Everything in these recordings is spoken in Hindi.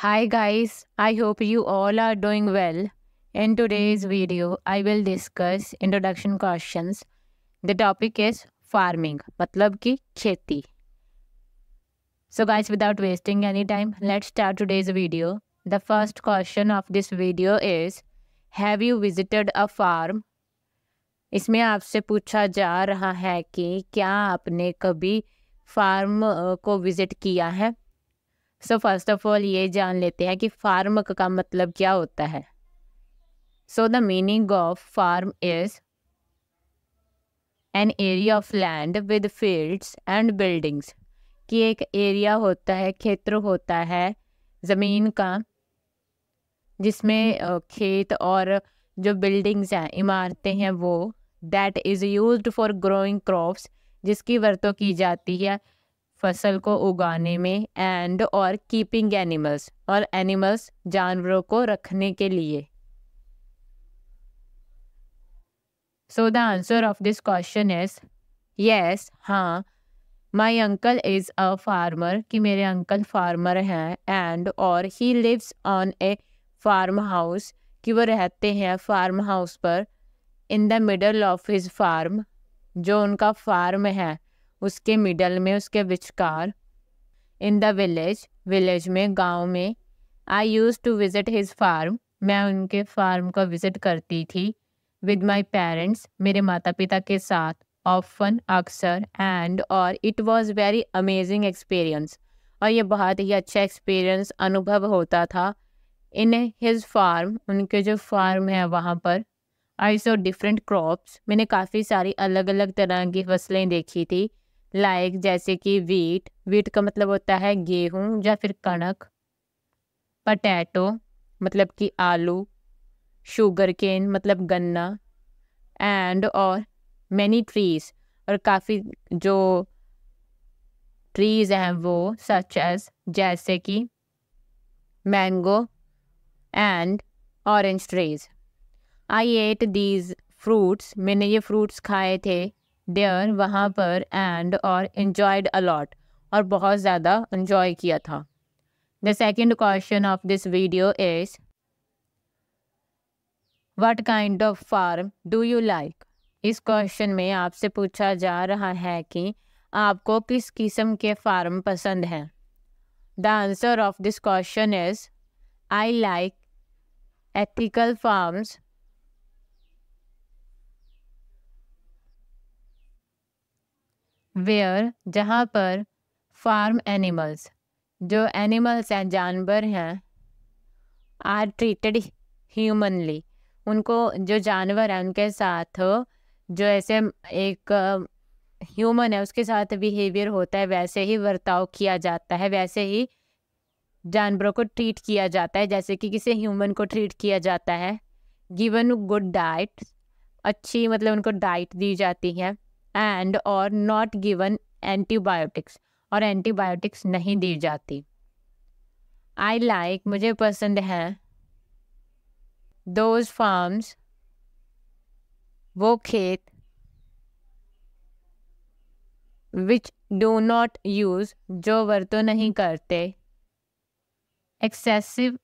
Hi guys, I hope you all are doing well. In today's video, I will discuss introduction questions. The topic is farming, मतलब कि खेती. So guys, without wasting any time, let's start today's video. The first question of this video is, Have you visited a farm? इसमें आपसे पूछा जा रहा है कि क्या आपने कभी फार्म को विजिट किया है सो फर्स्ट ऑफ ऑल ये जान लेते हैं कि फार्म का मतलब क्या होता है so the meaning of farm is an area of land with fields and buildings कि एक एरिया होता है क्षेत्र होता है ज़मीन का जिसमें खेत और जो बिल्डिंग्स हैं इमारतें हैं वो that is use for growing crops जिसकी वर्तों की जाती है फसल को उगाने में एंड और कीपिंग एनिमल्स और एनिमल्स जानवरों को रखने के लिए so the answer of this question is yes हाँ my uncle is a farmer कि मेरे अंकल फार्मर हैं एंड और he lives on a farm house कि वो रहते हैं फार्म हाउस पर in the middle of his farm जो उनका फार्म है उसके मिडल में उसके विचकार इन द विलेज विलेज में गांव में I use to visit his farm मैं उनके फार्म का विज़िट करती थी विद माई पेरेंट्स मेरे माता पिता के साथ ऑफन अक्सर एंड और it was very amazing experience और ये बहुत ही अच्छा एक्सपीरियंस अनुभव होता था इन हिज फार्म उनके जो फार्म है वहाँ पर आई सो डिफरेंट क्रॉप्स मैंने काफ़ी सारी अलग अलग तरह की फसलें देखी थी लाइक जैसे कि वीट वीट का मतलब होता है गेहूँ या फिर कणक पटैटो मतलब कि आलू शुगर केन मतलब गन्ना एंड और मैनी ट्रीज और काफ़ी जो ट्रीज हैं वो सच एज जैसे कि mango and orange trees I ate these fruits मैंने ये फ्रूट्स खाए थे देयर वहाँ पर एंड और इन्जॉयड अलॉट और बहुत ज़्यादा इन्जॉय किया था the second question of this video is what kind of farm do you like इस क्वेश्चन में आपसे पूछा जा रहा है कि आपको किस किस्म के फार्म पसंद हैं the answer of this question is I like ethical farms where जहाँ पर फार्म एनिमल्स जो एनिमल्स हैं जानवर हैं आर ट्रीटेड ह्यूमनली उनको जो जानवर हैं उनके साथ जो ऐसे एक ह्यूमन है उसके साथ बिहेवियर होता है वैसे ही बर्ताव किया जाता है वैसे ही जानवरों को ट्रीट किया जाता है जैसे कि किसी ह्यूमन को ट्रीट किया जाता है गिवन गुड डाइट अच्छी मतलब उनको डाइट दी जाती है एंड और नॉट गिवन एंटीबायोटिक्स और एंटीबायोटिक्स नहीं दी जाती आई लाइक like, मुझे पसंद है दोज फार्म्स वो खेत विच डू नॉट यूज़ जो वर्तो नहीं करते excessive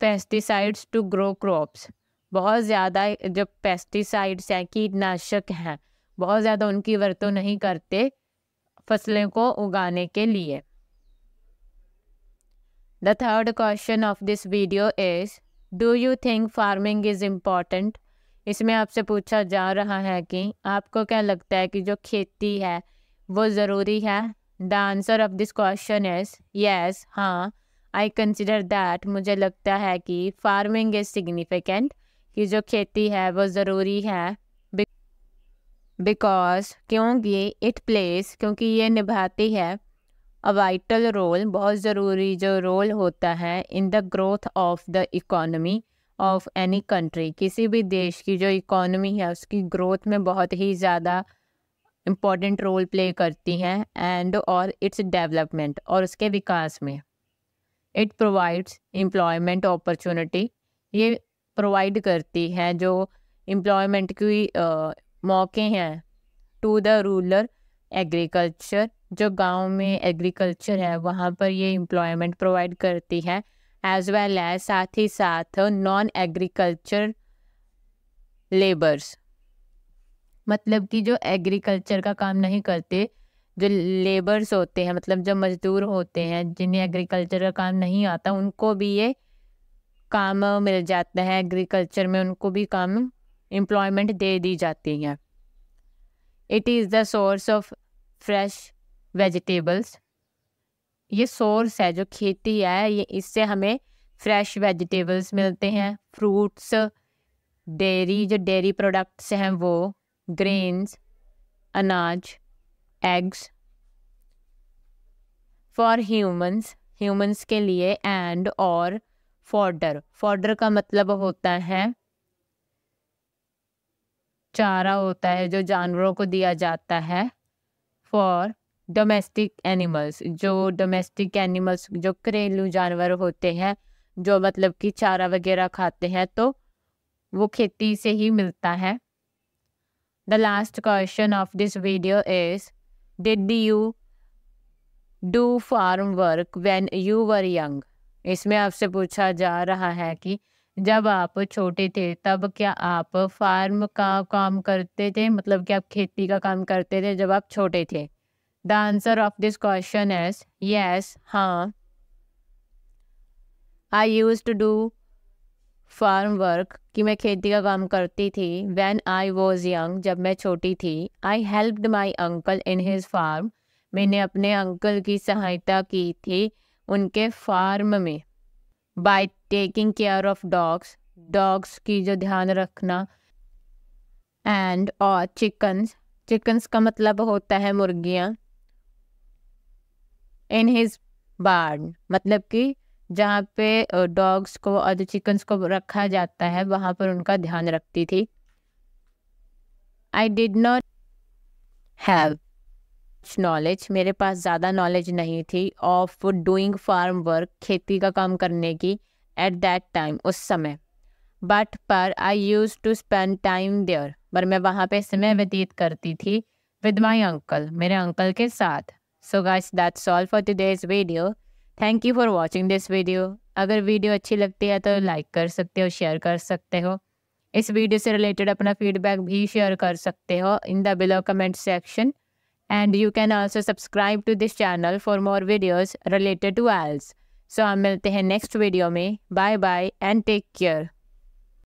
pesticides to grow crops बहुत ज़्यादा जो पेस्टिसाइड्स हैं कीटनाशक हैं बहुत ज़्यादा उनकी वर्तो नहीं करते फसलें को उगाने के लिए the third question of this video is do you think farming is important इसमें आपसे पूछा जा रहा है कि आपको क्या लगता है कि जो खेती है वो ज़रूरी है the answer of this question is yes हाँ आई कंसिडर दैट मुझे लगता है कि फार्मिंग इज़ सिग्निफिकेंट कि जो खेती है वो ज़रूरी है बिकॉज क्योंकि इट प्लेस क्योंकि ये निभाती है अ वाइटल रोल बहुत ज़रूरी जो रोल होता है in the growth of the economy of any country किसी भी देश की जो इकोनमी है उसकी ग्रोथ में बहुत ही ज़्यादा इम्पोर्टेंट रोल प्ले करती हैं एंड और इट्स डेवलपमेंट और उसके विकास में इट प्रोवाइड्स एम्प्लॉयमेंट अपॉर्चुनिटी ये प्रोवाइड करती है जो एम्प्लॉयमेंट की मौके हैं टू द रूरल एग्रीकल्चर जो गांव में एग्रीकल्चर है वहाँ पर ये एम्प्लॉयमेंट प्रोवाइड करती है एज वेल एज साथ ही साथ नॉन एग्रीकल्चर लेबर्स मतलब कि जो एग्रीकल्चर का काम नहीं करते जो लेबर्स होते हैं मतलब जो मजदूर होते हैं जिन्हें एग्रीकल्चर का काम नहीं आता उनको भी ये काम मिल जाता है एग्रीकल्चर में उनको भी काम एम्प्लॉयमेंट दे दी जाती हैं it is the source of fresh vegetables ये सोर्स है जो खेती है ये इससे हमें फ्रेश वेजिटेबल्स मिलते हैं फ्रूट्स डेरी जो डेरी प्रोडक्ट्स हैं वो ग्रेन्स अनाज एग्स फॉर ह्यूमंस ह्यूमंस के लिए एंड और फॉर्डर फॉर्डर का मतलब होता है चारा होता है जो जानवरों को दिया जाता है फॉर डोमेस्टिक एनिमल्स जो डोमेस्टिक एनिमल्स जो घरेलू जानवर होते हैं जो मतलब कि चारा वगैरह खाते हैं तो वो खेती से ही मिलता है the last question of this video is did you do farm work when you were young इसमें आपसे पूछा जा रहा है कि जब आप छोटे थे तब क्या आप फार्म का काम करते थे मतलब कि आप खेती का काम करते थे जब आप छोटे थे the answer of this question is yes हाँ I use to do farm work कि मैं खेती का काम करती थी वैन आई वॉज यंग जब मैं छोटी थी I helped my uncle in his farm मैंने अपने अंकल की सहायता की थी उनके फार्म में by taking care of dogs dogs की जो ध्यान रखना एंड और चिकन्स चिकन्स का मतलब होता है मुर्गियाँ इन हिज बार्ड मतलब कि जहाँ पे डॉग्स को और जो चिकन्स को रखा जाता है वहाँ पर उनका ध्यान रखती थी I did not have knowledge मेरे पास ज़्यादा नॉलेज नहीं थी ऑफ डूइंग फार्म वर्क खेती का काम करने की एट दैट टाइम उस समय बट पर I use to spend time there पर मैं वहाँ पे समय व्यतीत करती थी विद माई अंकल मेरे अंकल के साथ so guys that's all for today's video thank you for watching this video अगर वीडियो अच्छी लगती है तो लाइक कर सकते हो शेयर कर सकते हो इस वीडियो से रिलेटेड अपना फीडबैक भी शेयर कर सकते हो in the below comment section and you can also subscribe to this channel for more videos related to else so हम मिलते हैं नेक्स्ट वीडियो में bye bye and take care